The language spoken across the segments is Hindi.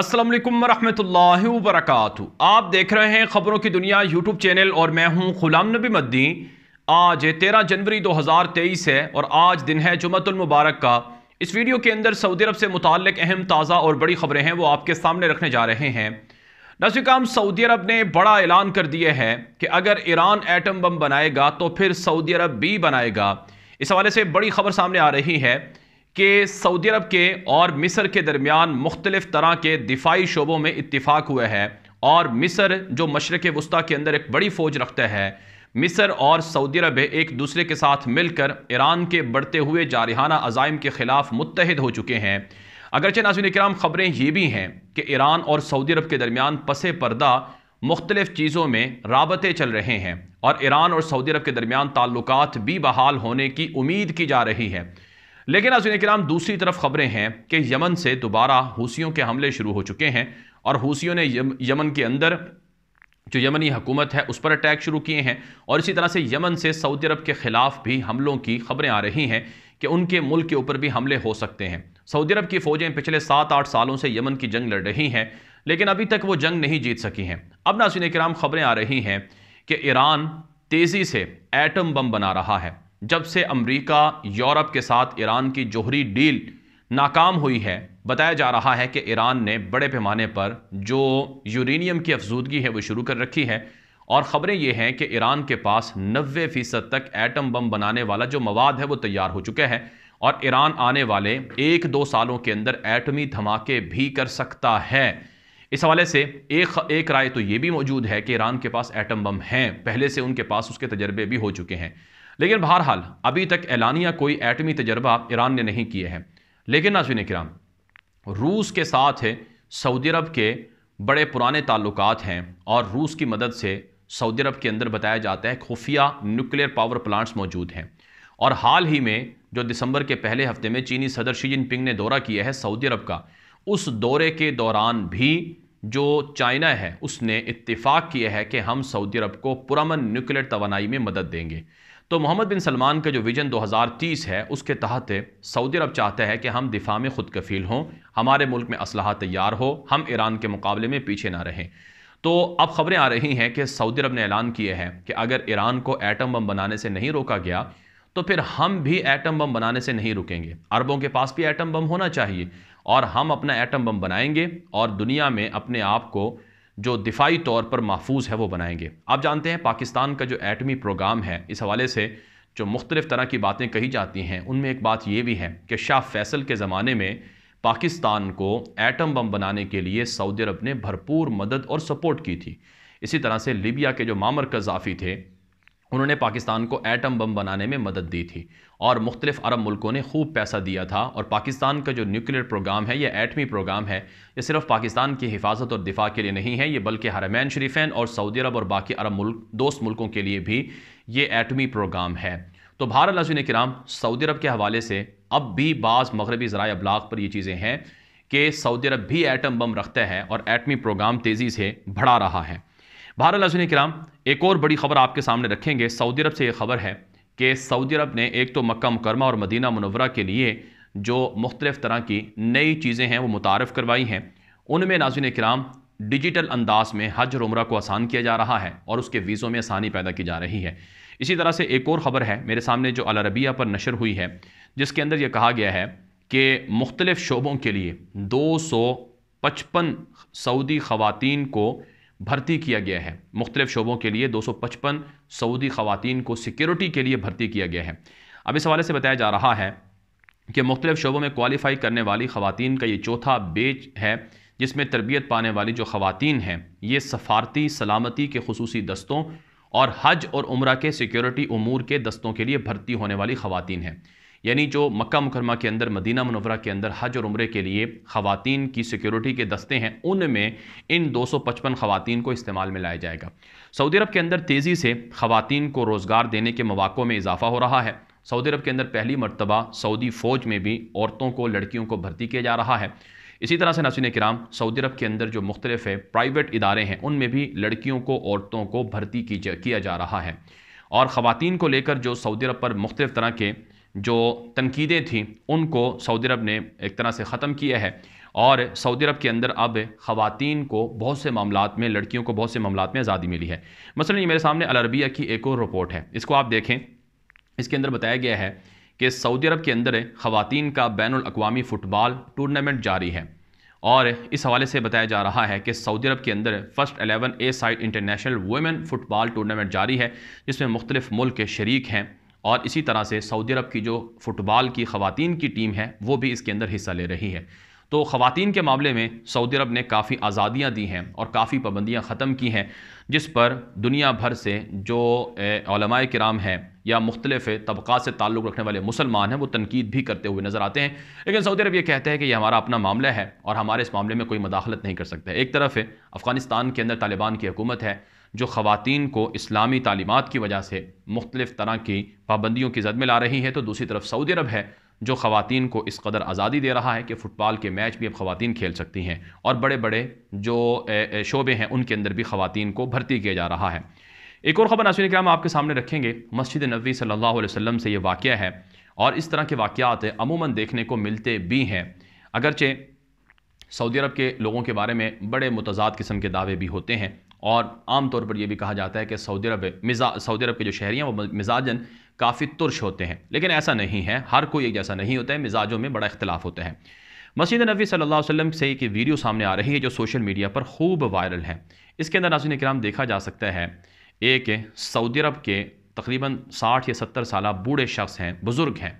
असलम वरहमल वरक आप देख रहे हैं ख़बरों की दुनिया यूट्यूब चैनल और मैं हूं गुलाम नबी मद्दी आज तेरह जनवरी 2023 है और आज दिन है जुमतुलमबारक का इस वीडियो के अंदर सऊदी अरब से मुतक अहम ताज़ा और बड़ी खबरें हैं वो आपके सामने रखने जा रहे हैं नजकाम सऊदी अरब ने बड़ा ऐलान कर दिया है कि अगर ईरान एटम बम बनाएगा तो फिर सऊदी अरब भी बनाएगा इस हवाले से बड़ी खबर सामने आ रही है कि सऊदी अरब के और मिस्र के दरमियान मुख्तलिफ तरह के दिफाई शोबों में इतफाक़ हुआ है और मिस्र जो मशरक़ वस्ती के अंदर एक बड़ी फ़ौज रखता है मिस्र और सऊदी अरब एक दूसरे के साथ मिलकर ईरान के बढ़ते हुए जारहाना अजाइम के ख़िलाफ़ मुतहद हो चुके हैं अगरचे नाजिन कराम ख़बरें ये भी हैं कि ईरान और सऊदी अरब के दरमियान पसे पर्दा मुख्तलिफ चीज़ों में रबते चल रहे हैं और ईरान और सऊदी अरब के दरमियान ताल्लुक भी बहाल होने की उम्मीद की जा रही है लेकिन अजीन कराम दूसरी तरफ खबरें हैं कि यमन से दोबारा हूसियों के हमले शुरू हो चुके हैं और हूसियों ने यमन के अंदर जो यमनी हुकूमत है उस पर अटैक शुरू किए हैं और इसी तरह से यमन से सऊदी अरब के ख़िलाफ़ भी हमलों की खबरें आ रही हैं कि उनके मुल्क के ऊपर भी हमले हो सकते हैं सऊदी अरब की फ़ौजें पिछले सात आठ सालों से यमन की जंग लड़ रही हैं लेकिन अभी तक वो जंग नहीं जीत सकी हैं अब नासिन कराम खबरें आ रही हैं कि ईरान तेज़ी से एटम बम बना रहा है जब से अमेरिका यूरोप के साथ ईरान की जोहरी डील नाकाम हुई है बताया जा रहा है कि ईरान ने बड़े पैमाने पर जो यूरेनियम की अफजूदगी है वो शुरू कर रखी है और ख़बरें ये हैं कि ईरान के पास नबे फ़ीसद तक एटम बम बनाने वाला जो मवाद है वो तैयार हो चुका है और ईरान आने वाले एक दो सालों के अंदर एटमी धमाके भी कर सकता है इस हवाले से एक एक राय तो ये भी मौजूद है कि ईरान के पास एटम बम हैं पहले से उनके पास उसके तजर्बे भी हो चुके हैं लेकिन बहरहाल अभी तक एलानिया कोई एटमी तजर्बा ईरान ने नहीं किए हैं लेकिन नाजिन कराम रूस के साथ है सऊदी अरब के बड़े पुराने ताल्लुक हैं और रूस की मदद से सऊदी अरब के अंदर बताया जाता है खुफिया न्यूक्लियर पावर प्लांट्स मौजूद हैं और हाल ही में जो दिसंबर के पहले हफ्ते में चीनी सदर शी जिनपिंग ने दौरा किया है सऊदी अरब का उस दौरे के दौरान भी जो चाइना है उसने इत्तेफाक किया है कि हम सऊदी अरब को पुरमन न्यूक्लियर तोानाई में मदद देंगे तो मोहम्मद बिन सलमान का जो विजन 2030 है उसके तहत सऊदी अरब चाहता है कि हम दिफा में खुद कफील हों हमारे मुल्क में असलाह तैयार हो हम ईरान के मुकाबले में पीछे ना रहें तो अब खबरें आ रही हैं कि सऊदी अरब ने ऐलान किए हैं कि अगर ईरान को एटम बम बनाने से नहीं रोका गया तो फिर हम भी एटम बम बनाने से नहीं रुकेंगे अरबों के पास भी एटम बम होना चाहिए और हम अपना एटम बम बनाएंगे और दुनिया में अपने आप को जो दिफाई तौर पर महफूज है वो बनाएंगे आप जानते हैं पाकिस्तान का जो एटमी प्रोग्राम है इस हवाले से जो मुख्तलिफ़ तरह की बातें कही जाती हैं उनमें एक बात यह भी है कि शाह फैसल के ज़माने में पाकिस्तान को एटम बम बनाने के लिए सऊदी अरब ने भरपूर मदद और सपोर्ट की थी इसी तरह से लीबिया के जो मामर कजाफी थे उन्होंने पाकिस्तान को एटम बम बनाने में मदद दी थी और मुख्तलिफ अरब मुल्कों ने खूब पैसा दिया था और पाकिस्तान का जो न्यूक्लियर प्रोग्राम है यह एटमी प्रोग्राम है ये सिर्फ पाकिस्तान की हिफाजत और दिफा के लिए नहीं है ये बल्कि हरमैन शरीफैन और सऊदी अरब और बाकी अरब मुल्क दोस्त मुल्कों के लिए भी ये एटमी प्रोग्राम है तो भारत नजीन कराम सऊदी अरब के हवाले से अब भी बाज़ मगरबी ज़रा अबलाग पर यह चीज़ें हैं कि सऊदी अरब भी एटम बम रखता है और एटमी प्रोग्राम तेज़ी से बढ़ा रहा है बहर हसन कराम एक और बड़ी खबर आपके सामने रखेंगे सऊदी अरब से यह खबर है कि सऊदी अरब ने एक तो मक्का मुकरमा और मदीना मुनवरा के लिए जो मुख्तलिफ़ तरह की नई चीज़ें हैं वो मुतारफ़ करवाई हैं उनमें नाजिन कराम डिजिटल अंदाज में हज और उम्र को आसान किया जा रहा है और उसके वीज़ों में आसानी पैदा की जा रही है इसी तरह से एक और ख़बर है मेरे सामने जो अलरबिया पर नशर हुई है जिसके अंदर यह कहा गया है कि मुख्तलिफ़ शोबों के लिए दो सौ पचपन सऊदी ख़वान को भर्ती किया गया है मुख्तलिफ शोबों के लिए दो सौ पचपन सऊदी ख़वातीन को सिक्योरिटी के लिए भर्ती किया गया है अब इस हवाले से बताया जा रहा है कि मुख्तलिफ शोबों में क्वालिफाई करने वाली ख़वातीन का ये चौथा बेच है जिसमें तरबियत पाने वाली जो ख़वातीन हैं ये सफारती सलामती के खसूस दस्तों और हज और उम्र के सिक्योरिटी अमूर के दस्तों के लिए भर्ती होने वाली ख़वातीन हैं यानी जो मक्का मुकरमा के अंदर मदीना मनवरा के अंदर हज और उम्र के लिए ख़वातीन की सिक्योरिटी के दस्ते हैं उनमें इन दो सौ पचपन ख़वातीन को इस्तेमाल में लाया जाएगा सऊदी अरब के अंदर तेज़ी से ख़वातीन को रोज़गार देने के मौाक़ों में इजाफ़ा हो रहा है सऊदी अरब के अंदर पहली मरतबा सऊदी फ़ौज में भी औरतों को लड़कियों को भर्ती किया जा रहा है इसी तरह से नसिन कराम सऊदी अरब के अंदर जो मुख्तलिफ है प्राइवेट इदारे हैं उनमें भी लड़कियों को औरतों को भर्ती की जा, किया जा रहा है और ख़वान को लेकर जो सऊदी अरब पर मुख्तलिफ तरह के जो तनकीदें थीं उनको सऊदी अरब ने एक तरह से ख़त्म किया है और सऊदी अरब के अंदर अब ख़ातन को बहुत से मामला में लड़कियों को बहुत से मामला में आज़ादी मिली है मसलन ये मेरे सामने अलरबिया की एक और रिपोर्ट है इसको आप देखें इसके अंदर बताया गया है कि सऊदी अरब के अंदर ख़वान का बैन अवी फ़ुटबॉल टूर्नामेंट जारी है और इस हवाले से बताया जा रहा है कि सऊदी अरब के अंदर first eleven a side international women football tournament जारी है जिसमें मुख्तलिफ मुल्क के शरीक हैं और इसी तरह से सऊदी अरब की जो फ़ुटबॉल की खवतिन की टीम है वो भी इसके अंदर हिस्सा ले रही है तो खवतिन के मामले में सऊदी अरब ने काफ़ी आज़ादियाँ दी हैं और काफ़ी पाबंदियाँ ख़त्म की हैं जिस पर दुनिया भर से जो कराम हैं या मुख्तलिफ तबक़ात से ताल्लुक़ रखने वाले मुसलमान हैं वो तनकीद भी करते हुए नज़र आते हैं लेकिन सऊदी अरब ये कहते हैं कि ये हमारा अपना मामला है और हमारे इस मामले में कोई मदाखलत नहीं कर सकता एक तरफ है अफ़गानिस्तान के अंदर तालिबान की हुकूमत है जो ख़वान को इस्लामी तालीमत की वजह से मुख्तलिफ़ तरह की पाबंदियों की जद में ला रही है तो दूसरी तरफ सऊदी अरब है जो ख़वान को इस कदर आज़ादी दे रहा है कि फ़ुटबॉल के मैच भी अब ख़वान खेल सकती हैं और बड़े बड़े जो शोबे हैं उनके अंदर भी खवतिन को भर्ती किया जा रहा है एक और ख़बर नासिन कराम आपके सामने रखेंगे मस्जिद नबी सल्ला वसम से ये वाक़ है और इस तरह के वाक़ात अमूमन देखने को मिलते भी हैं अगरचे सऊदी अरब के लोगों के बारे में बड़े मतजाद किस्म के दावे भी होते हैं और आम तौर पर यह भी कहा जाता है कि सऊदी अरब मिजा सऊदी अरब के जो शहरी हैं वो मिजाजन काफ़ी तुरश होते हैं लेकिन ऐसा नहीं है हर कोई एक जैसा नहीं होता है मिजाजों में बड़ा इख्तलाफ होता है मसीद नबी सल्लल्लाहु अलैहि वसल्लम से एक वीडियो सामने आ रही है जो सोशल मीडिया पर खूब वायरल है इसके अंदर नाजुन कराम देखा जा सकता है एक सऊदी अरब के तकरीबन साठ या सत्तर साल बूढ़े शख्स हैं बुज़ुर्ग हैं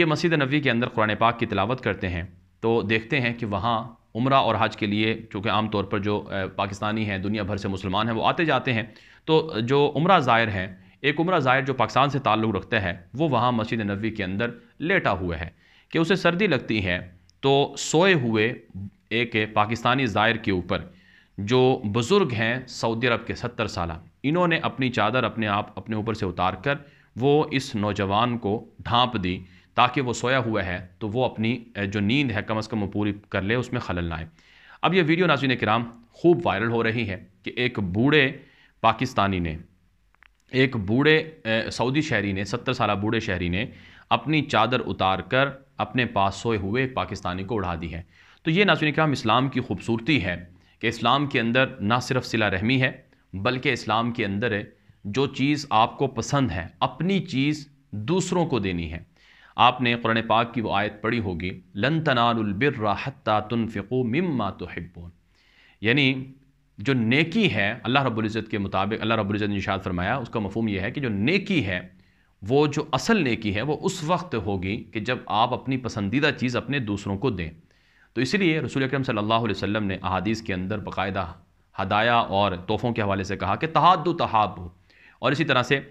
ये मसीद नबी के अंदर कुरान पाक की तलावत करते हैं तो देखते हैं कि वहाँ उम्र और हज के लिए चूँकि आम तौर पर जो पाकिस्तानी हैं दुनिया भर से मुसलमान हैं वो आते जाते हैं तो जो उम्र ज़ायर हैं एक उम्र ज़ायर जो पाकिस्तान से ताल्लुक़ रखता है वो वहाँ मस्जिद नबी के अंदर लेटा हुआ है कि उसे सर्दी लगती है तो सोए हुए एक पाकिस्तानी ज़ायर के ऊपर जो बुज़ुर्ग हैं सऊदी अरब के सत्तर साल इन्होंने अपनी चादर अपने आप अपने ऊपर से उतार कर वो इस नौजवान को ढांप दी ताकि वो सोया हुआ है तो वो अपनी जो नींद है कम अज़ कम वो पूरी कर ले उसमें खलल ना आए अब ये वीडियो नाजिन कराम खूब वायरल हो रही है कि एक बूढ़े पाकिस्तानी ने एक बूढ़े सऊदी शहरी ने सत्तर साल बूढ़े शहरी ने अपनी चादर उतार कर अपने पास सोए हुए एक पाकिस्तानी को उड़ा दी है तो ये नाजिन कराम इस्लाम की खूबसूरती है कि इस्लाम के अंदर ना सिर्फ सिला रहमी है बल्कि इस्लाम के अंदर जो चीज़ आपको पसंद है अपनी चीज़ दूसरों को देनी है आपने कुरान पाक की वो आयत पढ़ी होगी लन तनालबिर हत्ता तुनफ़ो मम्मा तो हिब्बोन यानी जो नेकी है अल्लाह रब्ज़त के मुताबिक अल्लाह रब्ज़त ने निशात फरमाया उसका मफहम यह है कि जो नेकी है वो जो असल नेकी है वो उस वक्त होगी कि जब आप अपनी पसंदीदा चीज़ अपने दूसरों को दें तो इसलिए रसूल अक्रम सल्लल्लाहु अलैहि वसल्लम ने अहादीस के अंदर बाकायदा हदाया और तोहफ़ों के हवाले से कहा कि तहाद तहाब और इसी तरह से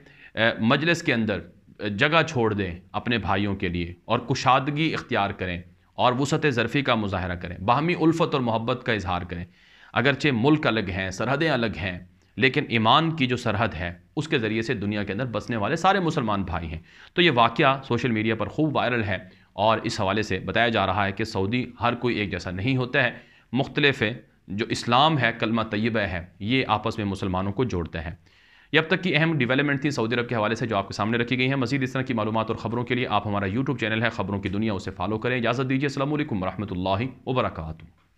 मजलिस के अंदर जगह छोड़ दें अपने भाइयों के लिए और कुशादगी इख्तियार करें और वसत ज़रफ़ी का मुजाहरा करें बाहमी उल्फत और मोहब्बत का इजहार करें अगरचे मुल्क अलग हैं सरहदें अलग हैं लेकिन ईमान की जो सरहद है उसके ज़रिए से दुनिया के अंदर बसने वाले सारे मुसलमान भाई हैं तो ये वाक़ सोशल मीडिया पर खूब वायरल है और इस हवाले से बताया जा रहा है कि सऊदी हर कोई एक जैसा नहीं होता है मुख्तलफ़ जो इस्लाम है कलमा तयब है ये आपस में मुसलमानों को जोड़ते हैं अब तक की अहम डेवलपमेंट थी सऊदी अरब के हवाले से जो आपके सामने रखी गई है मजीद इस तरह की मालूम और खबरों के लिए आप हमारा यूट्यूब चैनल है खबरों की दुनिया उसे फॉलो करें इजाजत दीजिए असल वरहमल वर्का